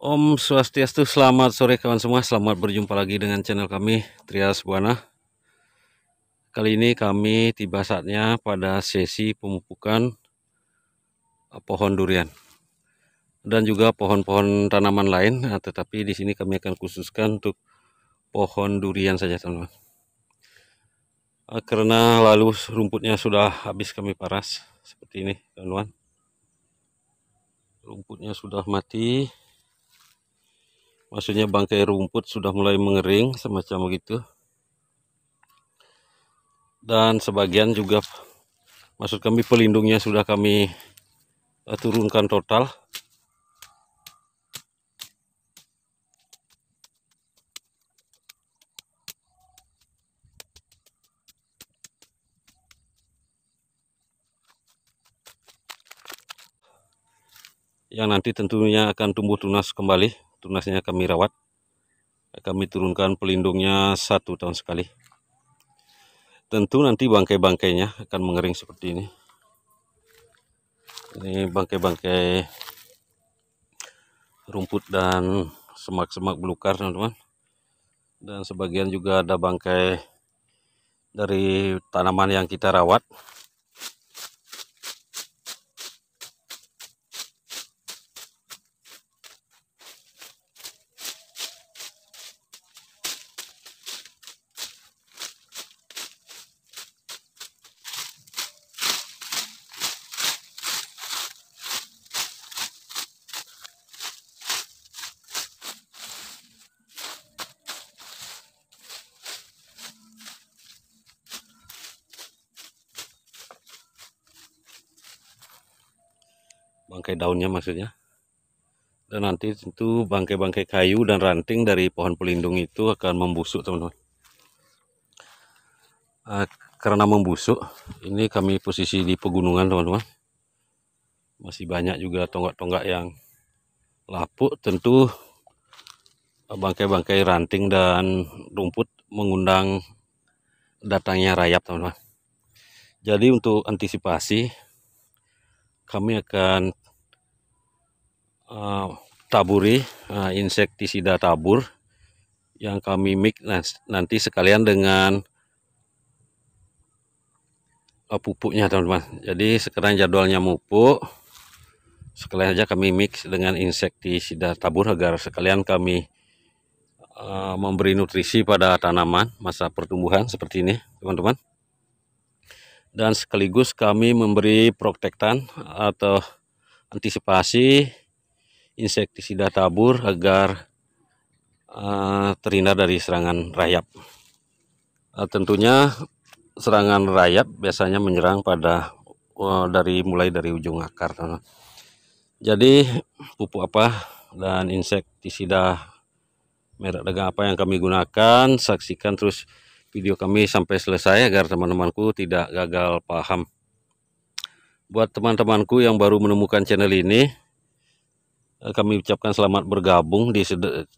Om Swastiastu, selamat sore kawan semua. Selamat berjumpa lagi dengan channel kami Trias Buana. Kali ini kami tiba saatnya pada sesi pemupukan eh, pohon durian dan juga pohon-pohon tanaman lain, nah, tetapi di sini kami akan khususkan untuk pohon durian saja, teman-teman. Eh, karena lalu rumputnya sudah habis kami paras seperti ini, teman-teman rumputnya sudah mati maksudnya bangkai rumput sudah mulai mengering semacam begitu dan sebagian juga maksud kami pelindungnya sudah kami eh, turunkan total yang nanti tentunya akan tumbuh tunas kembali tunasnya kami rawat kami turunkan pelindungnya satu tahun sekali tentu nanti bangkai-bangkainya akan mengering seperti ini ini bangkai-bangkai rumput dan semak-semak belukar teman-teman dan sebagian juga ada bangkai dari tanaman yang kita rawat bangkai daunnya maksudnya dan nanti tentu bangkai-bangkai kayu dan ranting dari pohon pelindung itu akan membusuk teman-teman uh, karena membusuk ini kami posisi di pegunungan teman-teman masih banyak juga tonggak-tonggak yang lapuk tentu eh, bangkai-bangkai ranting dan rumput mengundang datangnya rayap teman-teman jadi untuk antisipasi kami akan Ah, taburi ah, insektisida tabur yang kami mix nanti sekalian dengan ah, pupuknya teman-teman jadi sekarang jadwalnya mupuk sekalian aja kami mix dengan insektisida tabur agar sekalian kami memberi nutrisi pada tanaman masa pertumbuhan seperti ini teman-teman dan sekaligus kami memberi protektan atau antisipasi insektisida tabur agar uh, terhindar dari serangan rayap. Uh, tentunya serangan rayap biasanya menyerang pada uh, dari mulai dari ujung akar. Jadi pupuk apa dan insektisida merek dagang apa yang kami gunakan, saksikan terus video kami sampai selesai agar teman-temanku tidak gagal paham. Buat teman-temanku yang baru menemukan channel ini, Eh, kami ucapkan selamat bergabung di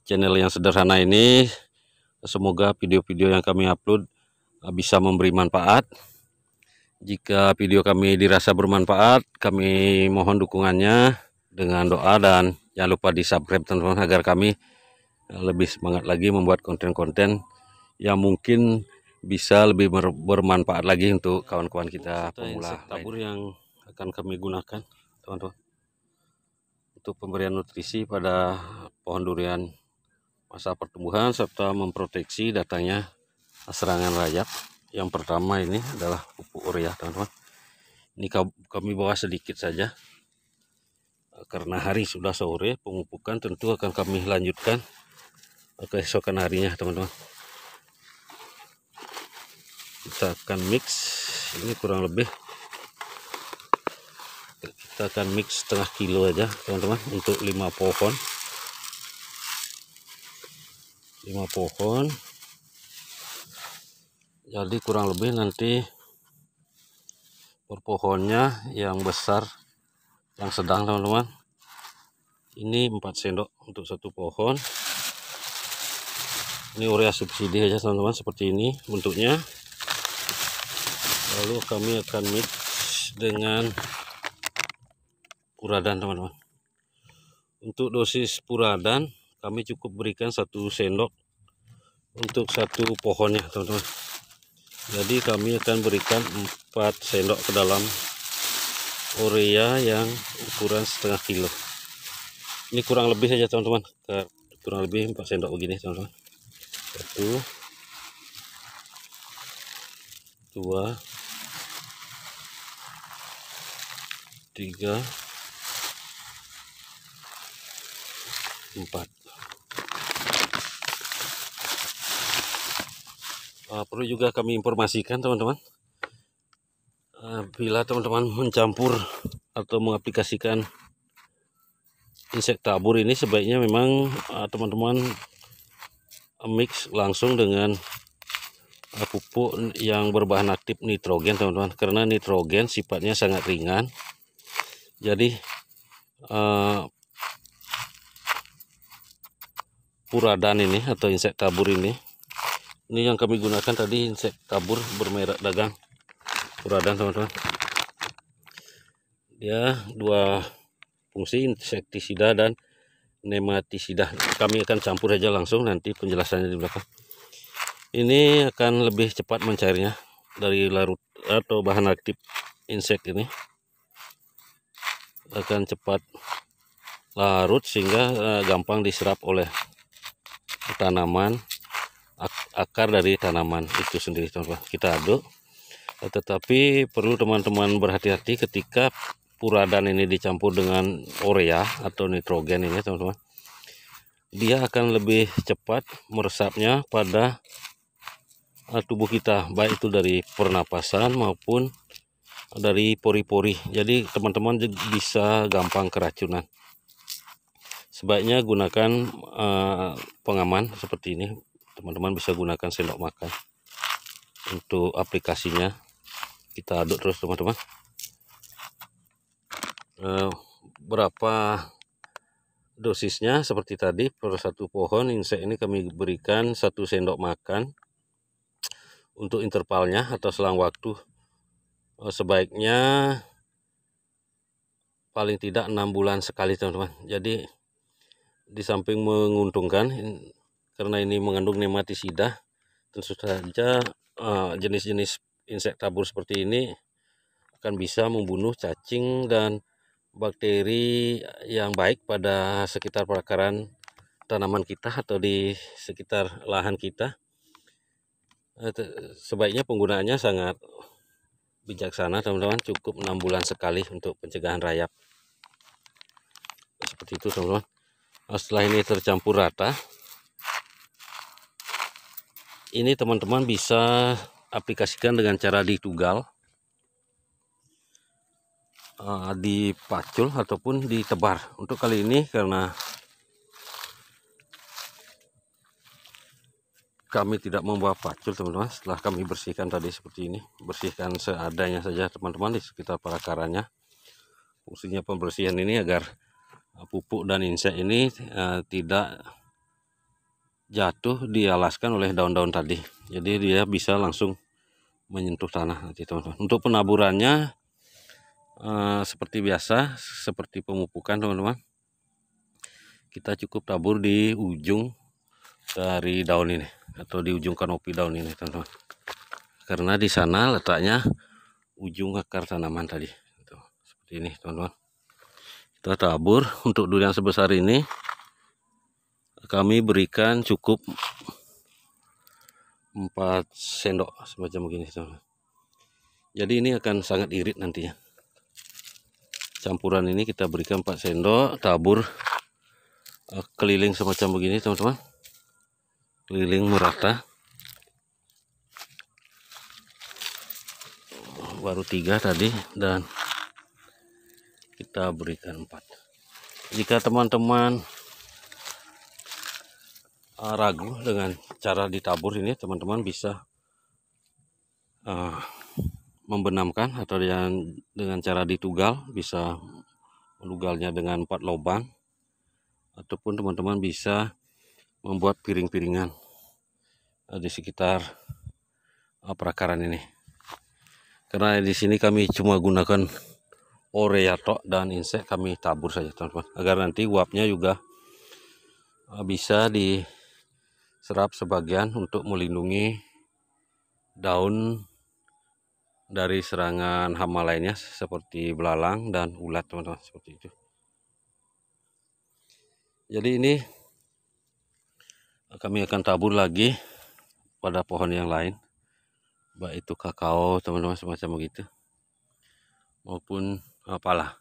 channel yang sederhana ini. Semoga video-video yang kami upload eh, bisa memberi manfaat. Jika video kami dirasa bermanfaat, kami mohon dukungannya dengan doa dan jangan lupa di subscribe teman-teman agar kami eh, lebih semangat lagi membuat konten-konten yang mungkin bisa lebih bermanfaat lagi untuk kawan-kawan kita pemula. Tabur yang akan kami gunakan, teman-teman untuk pemberian nutrisi pada pohon durian masa pertumbuhan serta memproteksi datangnya serangan rayap. Yang pertama ini adalah pupuk urea, teman-teman. Ini kami bawa sedikit saja. Karena hari sudah sore, pemupukan tentu akan kami lanjutkan keesokan harinya, teman-teman. Kita akan mix ini kurang lebih kita akan mix setengah kilo aja teman-teman untuk lima pohon lima pohon jadi kurang lebih nanti per pohonnya yang besar yang sedang teman-teman ini 4 sendok untuk satu pohon ini urea subsidi aja teman-teman seperti ini bentuknya lalu kami akan mix dengan puradan teman-teman untuk dosis puradan kami cukup berikan satu sendok untuk satu pohonnya teman-teman jadi kami akan berikan empat sendok ke dalam urea yang ukuran setengah kilo ini kurang lebih saja teman-teman kurang lebih empat sendok begini teman-teman satu dua tiga empat uh, perlu juga kami informasikan teman-teman uh, bila teman-teman mencampur atau mengaplikasikan insek tabur ini sebaiknya memang eh, teman-teman uh, mix langsung dengan uh, pupuk yang berbahan aktif nitrogen teman-teman karena nitrogen sifatnya sangat ringan jadi uh, puradan ini atau insek kabur ini ini yang kami gunakan tadi insek kabur bermerek dagang puradan teman-teman dia dua fungsi insektisida dan nematisida kami akan campur aja langsung nanti penjelasannya di belakang ini akan lebih cepat mencairnya dari larut atau bahan aktif insek ini akan cepat larut sehingga eh, gampang diserap oleh tanaman akar dari tanaman itu sendiri teman-teman kita aduk eh, tetapi perlu teman-teman berhati-hati ketika puradan ini dicampur dengan urea atau nitrogen ini teman-teman dia akan lebih cepat meresapnya pada eh, tubuh kita baik itu dari pernapasan maupun dari pori-pori jadi teman-teman bisa gampang keracunan sebaiknya gunakan uh, pengaman seperti ini teman-teman bisa gunakan sendok makan untuk aplikasinya kita aduk terus teman-teman uh, berapa dosisnya seperti tadi per satu pohon insek ini kami berikan satu sendok makan untuk intervalnya atau selang waktu eh, sebaiknya paling tidak enam bulan sekali teman-teman jadi di samping menguntungkan karena ini mengandung nematisida tentu saja eh, jenis-jenis insek tabur seperti ini akan bisa membunuh cacing dan bakteri yang baik pada sekitar perakaran tanaman kita atau di sekitar lahan kita eh, sebaiknya penggunaannya sangat bijaksana teman-teman cukup 6 bulan sekali untuk pencegahan rayap seperti itu teman-teman Oh, setelah ini tercampur rata ini teman-teman bisa aplikasikan dengan cara ditugal eh, dipacul ataupun ditebar untuk kali ini karena kami tidak membawa pacul teman-teman setelah kami bersihkan tadi seperti ini bersihkan seadanya saja teman-teman di sekitar para karanya fungsinya pembersihan ini agar Eh, pupuk dan insek ini uh, tidak jatuh dialaskan oleh daun-daun tadi jadi dia bisa langsung menyentuh tanah nanti teman-teman untuk penaburannya uh, seperti biasa seperti pemupukan teman-teman kita cukup tabur di ujung dari daun ini atau di ujung kanopi daun ini teman-teman karena di sana letaknya ujung akar tanaman tadi gitu. seperti ini teman-teman kita tabur untuk durian sebesar ini kami berikan cukup 4 sendok semacam begini jadi ini akan sangat irit nantinya campuran ini kita berikan 4 sendok tabur eh, keliling semacam begini teman-teman keliling merata baru tiga tadi dan kita berikan 4 jika teman-teman ah, ragu dengan cara ditabur ini teman-teman bisa uh, membenamkan atau dengan, dengan cara ditugal bisa menugalnya dengan empat lubang ataupun teman-teman bisa membuat piring-piringan uh, di sekitar uh, perakaran ini karena di sini kami cuma gunakan orea dan insek kami tabur saja teman-teman agar nanti uapnya juga eh, bisa diserap sebagian untuk melindungi daun dari serangan hama lainnya seperti belalang dan ulat teman-teman seperti itu jadi ini eh, kami akan tabur lagi pada pohon yang lain baik itu kakao teman-teman semacam begitu maupun apalah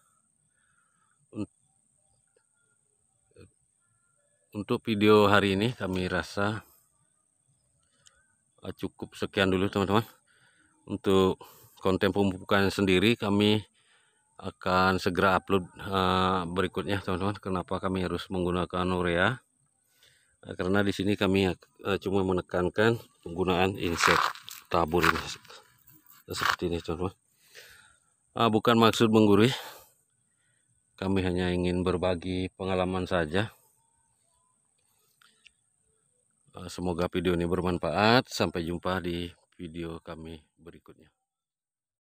untuk video hari ini kami rasa ah, cukup sekian dulu teman-teman untuk konten pembukaan sendiri kami akan segera upload uh, berikutnya teman-teman kenapa kami harus menggunakan urea uh, karena di sini kami uh, cuma menekankan penggunaan inset tabur ini seperti ini teman-teman ah, bukan maksud menggurui kami hanya ingin berbagi pengalaman saja ah, semoga video ini bermanfaat sampai jumpa di video kami berikutnya